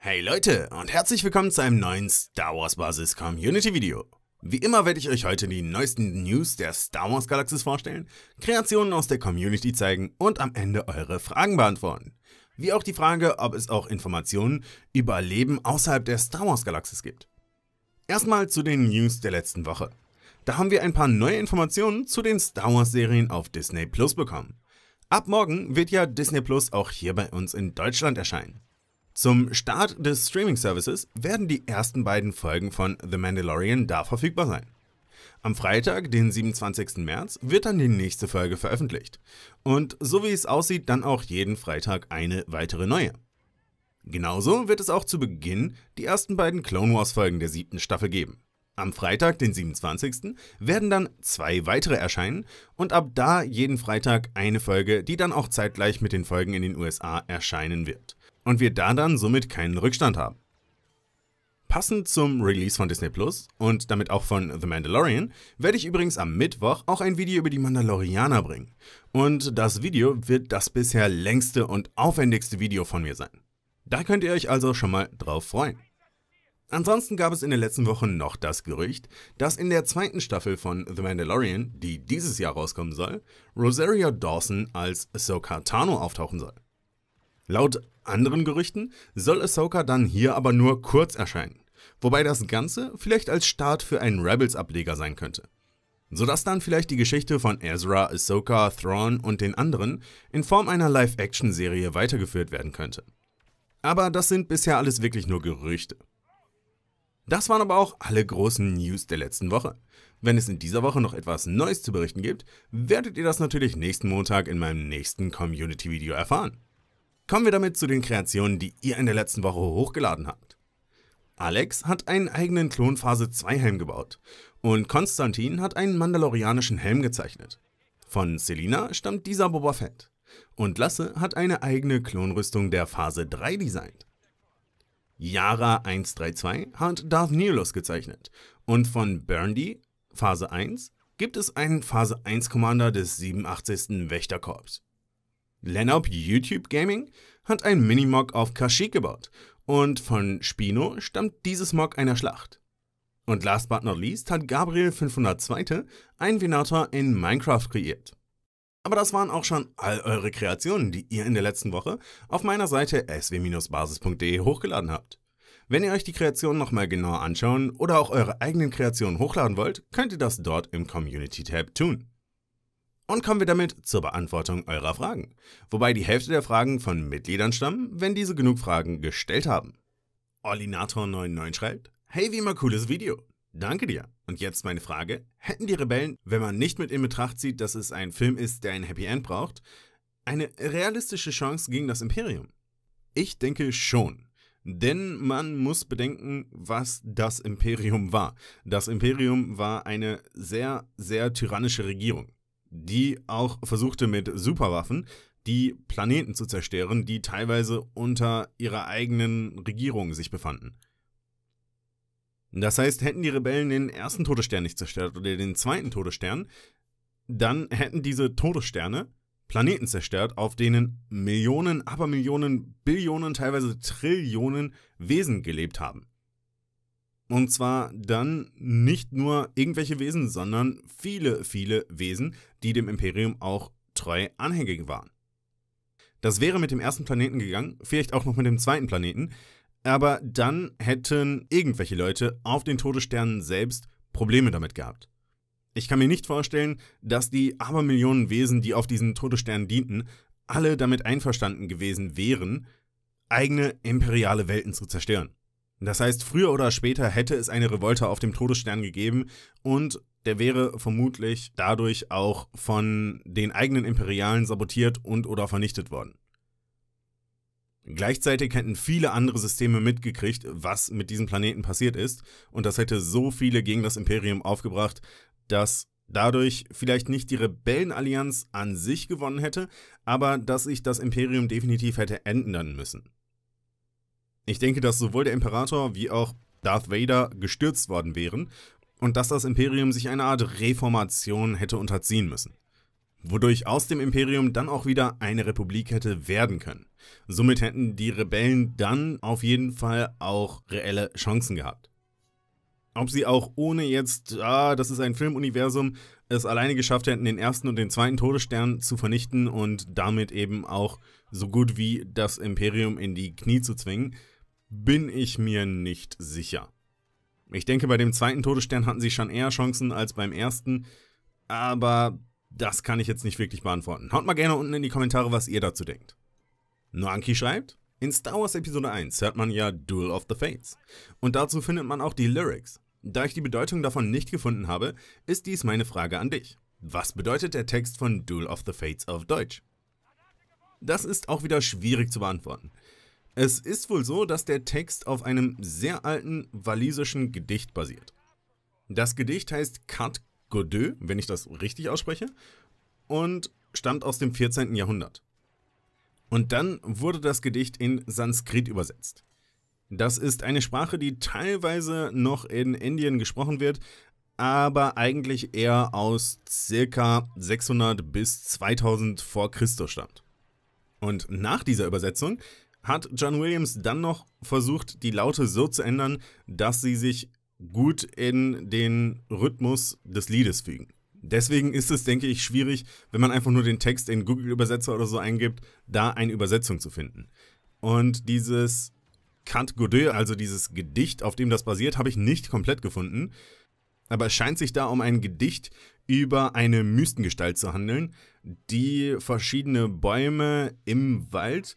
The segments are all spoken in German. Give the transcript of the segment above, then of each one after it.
Hey Leute und herzlich willkommen zu einem neuen Star Wars Basis Community Video. Wie immer werde ich euch heute die neuesten News der Star Wars Galaxis vorstellen, Kreationen aus der Community zeigen und am Ende eure Fragen beantworten. Wie auch die Frage, ob es auch Informationen über Leben außerhalb der Star Wars Galaxis gibt. Erstmal zu den News der letzten Woche. Da haben wir ein paar neue Informationen zu den Star Wars Serien auf Disney Plus bekommen. Ab morgen wird ja Disney Plus auch hier bei uns in Deutschland erscheinen. Zum Start des Streaming-Services werden die ersten beiden Folgen von The Mandalorian da verfügbar sein. Am Freitag, den 27. März, wird dann die nächste Folge veröffentlicht. Und so wie es aussieht, dann auch jeden Freitag eine weitere neue. Genauso wird es auch zu Beginn die ersten beiden Clone Wars-Folgen der siebten Staffel geben. Am Freitag, den 27. werden dann zwei weitere erscheinen und ab da jeden Freitag eine Folge, die dann auch zeitgleich mit den Folgen in den USA erscheinen wird und wir da dann somit keinen Rückstand haben. Passend zum Release von Disney Plus und damit auch von The Mandalorian werde ich übrigens am Mittwoch auch ein Video über die Mandalorianer bringen. Und das Video wird das bisher längste und aufwendigste Video von mir sein. Da könnt ihr euch also schon mal drauf freuen. Ansonsten gab es in der letzten Woche noch das Gerücht, dass in der zweiten Staffel von The Mandalorian, die dieses Jahr rauskommen soll, Rosario Dawson als Ahsoka Tano auftauchen soll. Laut anderen Gerüchten soll Ahsoka dann hier aber nur kurz erscheinen, wobei das Ganze vielleicht als Start für einen Rebels-Ableger sein könnte. Sodass dann vielleicht die Geschichte von Ezra, Ahsoka, Thrawn und den anderen in Form einer Live-Action-Serie weitergeführt werden könnte. Aber das sind bisher alles wirklich nur Gerüchte. Das waren aber auch alle großen News der letzten Woche. Wenn es in dieser Woche noch etwas Neues zu berichten gibt, werdet ihr das natürlich nächsten Montag in meinem nächsten Community-Video erfahren. Kommen wir damit zu den Kreationen, die ihr in der letzten Woche hochgeladen habt. Alex hat einen eigenen Klonphase 2 Helm gebaut und Konstantin hat einen mandalorianischen Helm gezeichnet. Von Selina stammt dieser Boba Fett und Lasse hat eine eigene Klonrüstung der Phase 3 designt. Yara 132 hat Darth Nihilus gezeichnet und von Burndy Phase 1 gibt es einen Phase 1 Commander des 87. Wächterkorps. Lennop YouTube Gaming hat ein Minimog auf Kashyyyk gebaut und von Spino stammt dieses Mog einer Schlacht. Und last but not least hat Gabriel 502 einen Venator in Minecraft kreiert. Aber das waren auch schon all eure Kreationen, die ihr in der letzten Woche auf meiner Seite sw-basis.de hochgeladen habt. Wenn ihr euch die Kreationen nochmal genauer anschauen oder auch eure eigenen Kreationen hochladen wollt, könnt ihr das dort im Community-Tab tun. Und kommen wir damit zur Beantwortung eurer Fragen. Wobei die Hälfte der Fragen von Mitgliedern stammen, wenn diese genug Fragen gestellt haben. Orlinator99 schreibt, hey wie immer cooles Video. Danke dir. Und jetzt meine Frage, hätten die Rebellen, wenn man nicht mit in Betracht zieht, dass es ein Film ist, der ein Happy End braucht, eine realistische Chance gegen das Imperium? Ich denke schon. Denn man muss bedenken, was das Imperium war. Das Imperium war eine sehr, sehr tyrannische Regierung die auch versuchte mit Superwaffen die Planeten zu zerstören, die teilweise unter ihrer eigenen Regierung sich befanden. Das heißt, hätten die Rebellen den ersten Todesstern nicht zerstört oder den zweiten Todesstern, dann hätten diese Todessterne Planeten zerstört, auf denen Millionen, Abermillionen, Billionen, teilweise Trillionen Wesen gelebt haben. Und zwar dann nicht nur irgendwelche Wesen, sondern viele, viele Wesen, die dem Imperium auch treu anhängig waren. Das wäre mit dem ersten Planeten gegangen, vielleicht auch noch mit dem zweiten Planeten, aber dann hätten irgendwelche Leute auf den Todessternen selbst Probleme damit gehabt. Ich kann mir nicht vorstellen, dass die Abermillionen Wesen, die auf diesen Todessternen dienten, alle damit einverstanden gewesen wären, eigene imperiale Welten zu zerstören. Das heißt, früher oder später hätte es eine Revolte auf dem Todesstern gegeben und der wäre vermutlich dadurch auch von den eigenen Imperialen sabotiert und oder vernichtet worden. Gleichzeitig hätten viele andere Systeme mitgekriegt, was mit diesem Planeten passiert ist, und das hätte so viele gegen das Imperium aufgebracht, dass dadurch vielleicht nicht die Rebellenallianz an sich gewonnen hätte, aber dass sich das Imperium definitiv hätte ändern müssen. Ich denke, dass sowohl der Imperator wie auch Darth Vader gestürzt worden wären und dass das Imperium sich eine Art Reformation hätte unterziehen müssen. Wodurch aus dem Imperium dann auch wieder eine Republik hätte werden können. Somit hätten die Rebellen dann auf jeden Fall auch reelle Chancen gehabt. Ob sie auch ohne jetzt, ah, das ist ein Filmuniversum, es alleine geschafft hätten, den ersten und den zweiten Todesstern zu vernichten und damit eben auch so gut wie das Imperium in die Knie zu zwingen, bin ich mir nicht sicher. Ich denke, bei dem zweiten Todesstern hatten sie schon eher Chancen als beim ersten, aber das kann ich jetzt nicht wirklich beantworten. Haut mal gerne unten in die Kommentare, was ihr dazu denkt. Noanki schreibt, in Star Wars Episode 1 hört man ja Duel of the Fates. Und dazu findet man auch die Lyrics. Da ich die Bedeutung davon nicht gefunden habe, ist dies meine Frage an dich. Was bedeutet der Text von Duel of the Fates auf Deutsch? Das ist auch wieder schwierig zu beantworten. Es ist wohl so, dass der Text auf einem sehr alten walisischen Gedicht basiert. Das Gedicht heißt Carte Godeux, wenn ich das richtig ausspreche, und stammt aus dem 14. Jahrhundert. Und dann wurde das Gedicht in Sanskrit übersetzt. Das ist eine Sprache, die teilweise noch in Indien gesprochen wird, aber eigentlich eher aus ca. 600 bis 2000 vor Christus stammt. Und nach dieser Übersetzung hat John Williams dann noch versucht, die Laute so zu ändern, dass sie sich gut in den Rhythmus des Liedes fügen. Deswegen ist es, denke ich, schwierig, wenn man einfach nur den Text in Google-Übersetzer oder so eingibt, da eine Übersetzung zu finden. Und dieses Cant Godet, also dieses Gedicht, auf dem das basiert, habe ich nicht komplett gefunden. Aber es scheint sich da um ein Gedicht über eine Mystengestalt zu handeln, die verschiedene Bäume im Wald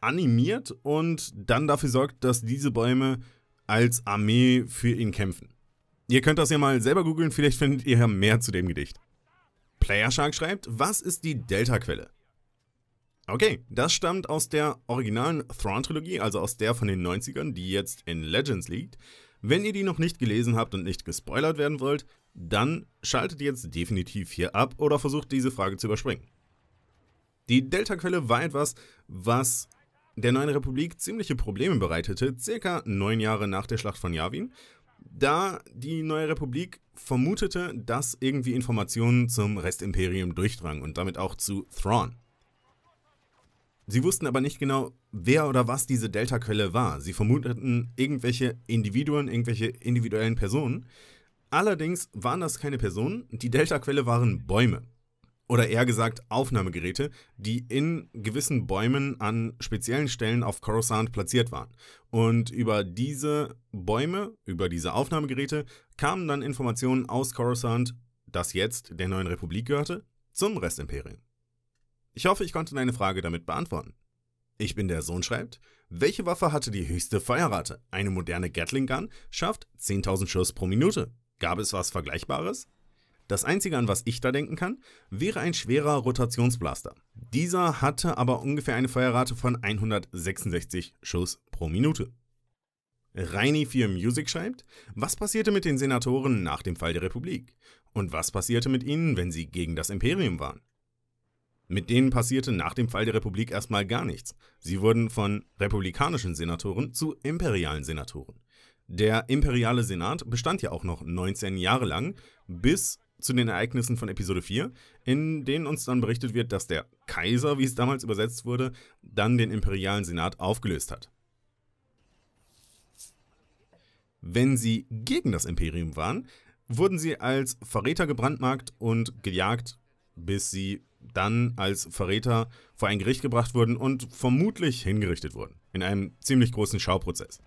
animiert und dann dafür sorgt, dass diese Bäume als Armee für ihn kämpfen. Ihr könnt das ja mal selber googeln, vielleicht findet ihr ja mehr zu dem Gedicht. Player Shark schreibt, was ist die Delta-Quelle? Okay, das stammt aus der originalen Thrawn-Trilogie, also aus der von den 90ern, die jetzt in Legends liegt. Wenn ihr die noch nicht gelesen habt und nicht gespoilert werden wollt, dann schaltet jetzt definitiv hier ab oder versucht diese Frage zu überspringen. Die Delta-Quelle war etwas, was der Neuen Republik ziemliche Probleme bereitete, circa neun Jahre nach der Schlacht von Yavin, da die Neue Republik vermutete, dass irgendwie Informationen zum Restimperium durchdrangen und damit auch zu Thrawn. Sie wussten aber nicht genau, wer oder was diese Delta-Quelle war. Sie vermuteten irgendwelche Individuen, irgendwelche individuellen Personen. Allerdings waren das keine Personen, die Delta-Quelle waren Bäume oder eher gesagt Aufnahmegeräte, die in gewissen Bäumen an speziellen Stellen auf Coruscant platziert waren. Und über diese Bäume, über diese Aufnahmegeräte kamen dann Informationen aus Coruscant, das jetzt der neuen Republik gehörte, zum Restimperium. Ich hoffe, ich konnte deine Frage damit beantworten. Ich bin der Sohn schreibt, welche Waffe hatte die höchste Feuerrate? Eine moderne Gatling Gun schafft 10.000 Schuss pro Minute. Gab es was Vergleichbares? Das Einzige, an was ich da denken kann, wäre ein schwerer Rotationsblaster. Dieser hatte aber ungefähr eine Feuerrate von 166 Schuss pro Minute. Reini 4 Music schreibt, was passierte mit den Senatoren nach dem Fall der Republik? Und was passierte mit ihnen, wenn sie gegen das Imperium waren? Mit denen passierte nach dem Fall der Republik erstmal gar nichts. Sie wurden von republikanischen Senatoren zu imperialen Senatoren. Der imperiale Senat bestand ja auch noch 19 Jahre lang, bis zu den Ereignissen von Episode 4, in denen uns dann berichtet wird, dass der Kaiser, wie es damals übersetzt wurde, dann den imperialen Senat aufgelöst hat. Wenn sie gegen das Imperium waren, wurden sie als Verräter gebrandmarkt und gejagt, bis sie dann als Verräter vor ein Gericht gebracht wurden und vermutlich hingerichtet wurden, in einem ziemlich großen Schauprozess.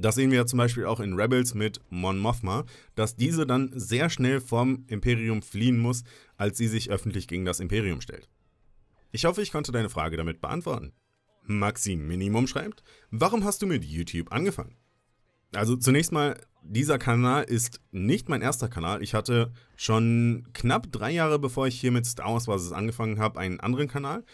Das sehen wir ja zum Beispiel auch in Rebels mit Mon Mothma, dass diese dann sehr schnell vom Imperium fliehen muss, als sie sich öffentlich gegen das Imperium stellt. Ich hoffe, ich konnte deine Frage damit beantworten. Maxim Minimum schreibt, warum hast du mit YouTube angefangen? Also zunächst mal, dieser Kanal ist nicht mein erster Kanal. Ich hatte schon knapp drei Jahre, bevor ich hier mit Star Wars Basis angefangen habe, einen anderen Kanal.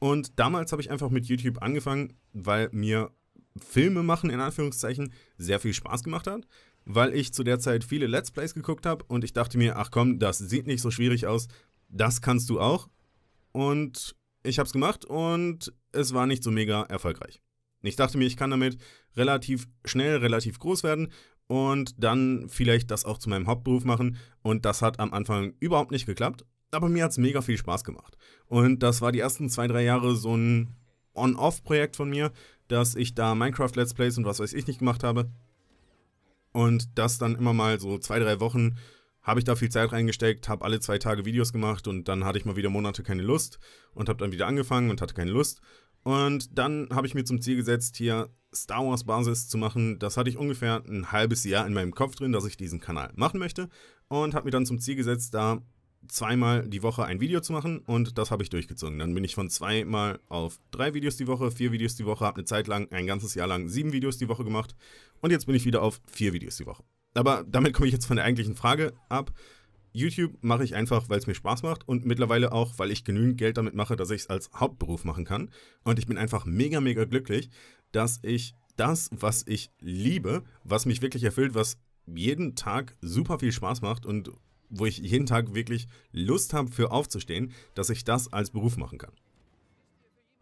Und damals habe ich einfach mit YouTube angefangen, weil mir Filme machen in Anführungszeichen sehr viel Spaß gemacht hat, weil ich zu der Zeit viele Let's Plays geguckt habe und ich dachte mir, ach komm, das sieht nicht so schwierig aus, das kannst du auch. Und ich habe es gemacht und es war nicht so mega erfolgreich. Ich dachte mir, ich kann damit relativ schnell, relativ groß werden und dann vielleicht das auch zu meinem Hauptberuf machen. Und das hat am Anfang überhaupt nicht geklappt, aber mir hat es mega viel Spaß gemacht. Und das war die ersten zwei, drei Jahre so ein On-Off-Projekt von mir dass ich da Minecraft-Let's Plays und was weiß ich nicht gemacht habe. Und das dann immer mal so zwei, drei Wochen habe ich da viel Zeit reingesteckt, habe alle zwei Tage Videos gemacht und dann hatte ich mal wieder Monate keine Lust und habe dann wieder angefangen und hatte keine Lust. Und dann habe ich mir zum Ziel gesetzt, hier Star Wars Basis zu machen. Das hatte ich ungefähr ein halbes Jahr in meinem Kopf drin, dass ich diesen Kanal machen möchte. Und habe mir dann zum Ziel gesetzt, da zweimal die Woche ein Video zu machen und das habe ich durchgezogen. Dann bin ich von zweimal auf drei Videos die Woche, vier Videos die Woche, habe eine Zeit lang, ein ganzes Jahr lang sieben Videos die Woche gemacht und jetzt bin ich wieder auf vier Videos die Woche. Aber damit komme ich jetzt von der eigentlichen Frage ab. YouTube mache ich einfach, weil es mir Spaß macht und mittlerweile auch, weil ich genügend Geld damit mache, dass ich es als Hauptberuf machen kann. Und ich bin einfach mega, mega glücklich, dass ich das, was ich liebe, was mich wirklich erfüllt, was jeden Tag super viel Spaß macht und wo ich jeden Tag wirklich Lust habe für aufzustehen, dass ich das als Beruf machen kann.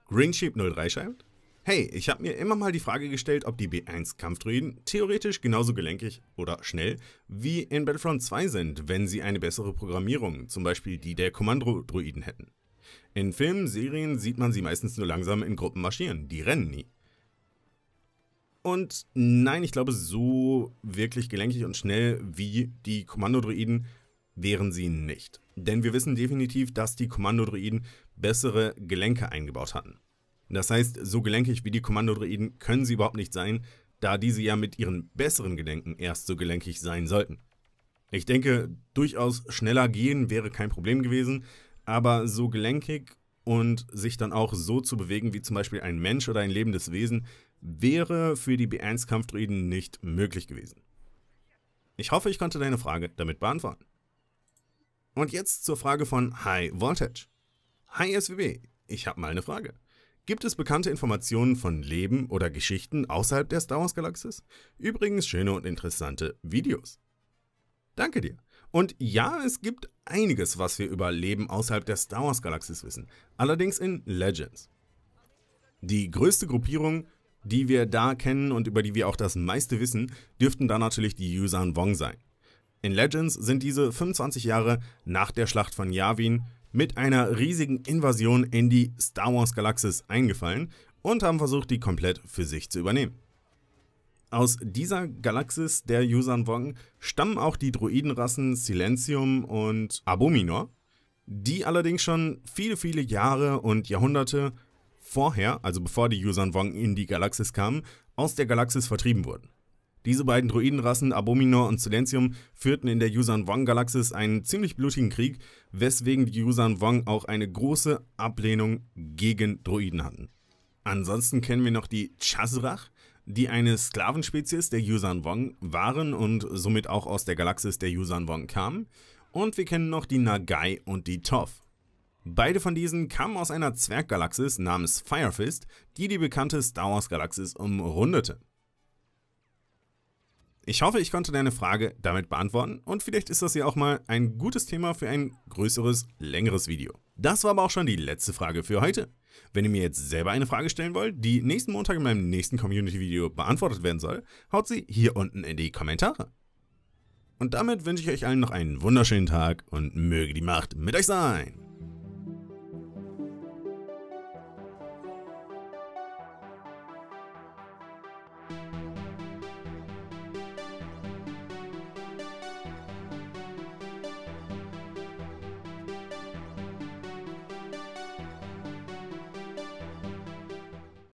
GreenSheep03 schreibt, Hey, ich habe mir immer mal die Frage gestellt, ob die B1-Kampfdruiden theoretisch genauso gelenkig oder schnell wie in Battlefront 2 sind, wenn sie eine bessere Programmierung, zum Beispiel die der Kommandodruiden hätten. In Filmen, Serien sieht man sie meistens nur langsam in Gruppen marschieren, die rennen nie. Und nein, ich glaube, so wirklich gelenkig und schnell wie die Kommandodruiden wären sie nicht. Denn wir wissen definitiv, dass die Kommandodroiden bessere Gelenke eingebaut hatten. Das heißt, so gelenkig wie die Kommandodroiden können sie überhaupt nicht sein, da diese ja mit ihren besseren Gelenken erst so gelenkig sein sollten. Ich denke, durchaus schneller gehen wäre kein Problem gewesen, aber so gelenkig und sich dann auch so zu bewegen wie zum Beispiel ein Mensch oder ein lebendes Wesen wäre für die B1-Kampfdroiden nicht möglich gewesen. Ich hoffe, ich konnte deine Frage damit beantworten. Und jetzt zur Frage von High Voltage. Hi SWB, ich habe mal eine Frage. Gibt es bekannte Informationen von Leben oder Geschichten außerhalb der Star Wars Galaxis? Übrigens schöne und interessante Videos. Danke dir. Und ja, es gibt einiges, was wir über Leben außerhalb der Star Wars Galaxis wissen, allerdings in Legends. Die größte Gruppierung, die wir da kennen und über die wir auch das meiste wissen, dürften da natürlich die Yuuzhan Wong sein. In Legends sind diese 25 Jahre nach der Schlacht von Yavin mit einer riesigen Invasion in die Star Wars Galaxis eingefallen und haben versucht, die komplett für sich zu übernehmen. Aus dieser Galaxis der Yuuzhan Vong stammen auch die Druidenrassen Silentium und Abominor, die allerdings schon viele, viele Jahre und Jahrhunderte vorher, also bevor die Yuuzhan Vong in die Galaxis kamen, aus der Galaxis vertrieben wurden. Diese beiden Druidenrassen, Abominor und Silentium, führten in der Yuuzhan Wong galaxis einen ziemlich blutigen Krieg, weswegen die Yuuzhan Wong auch eine große Ablehnung gegen Druiden hatten. Ansonsten kennen wir noch die Chazrach, die eine Sklavenspezies der Yuuzhan Wong waren und somit auch aus der Galaxis der Yuuzhan Wong kamen. Und wir kennen noch die Nagai und die Toff. Beide von diesen kamen aus einer Zwerggalaxis namens Firefist, die die bekannte Star Wars Galaxis umrundete. Ich hoffe, ich konnte deine Frage damit beantworten und vielleicht ist das ja auch mal ein gutes Thema für ein größeres, längeres Video. Das war aber auch schon die letzte Frage für heute. Wenn ihr mir jetzt selber eine Frage stellen wollt, die nächsten Montag in meinem nächsten Community-Video beantwortet werden soll, haut sie hier unten in die Kommentare. Und damit wünsche ich euch allen noch einen wunderschönen Tag und möge die Macht mit euch sein.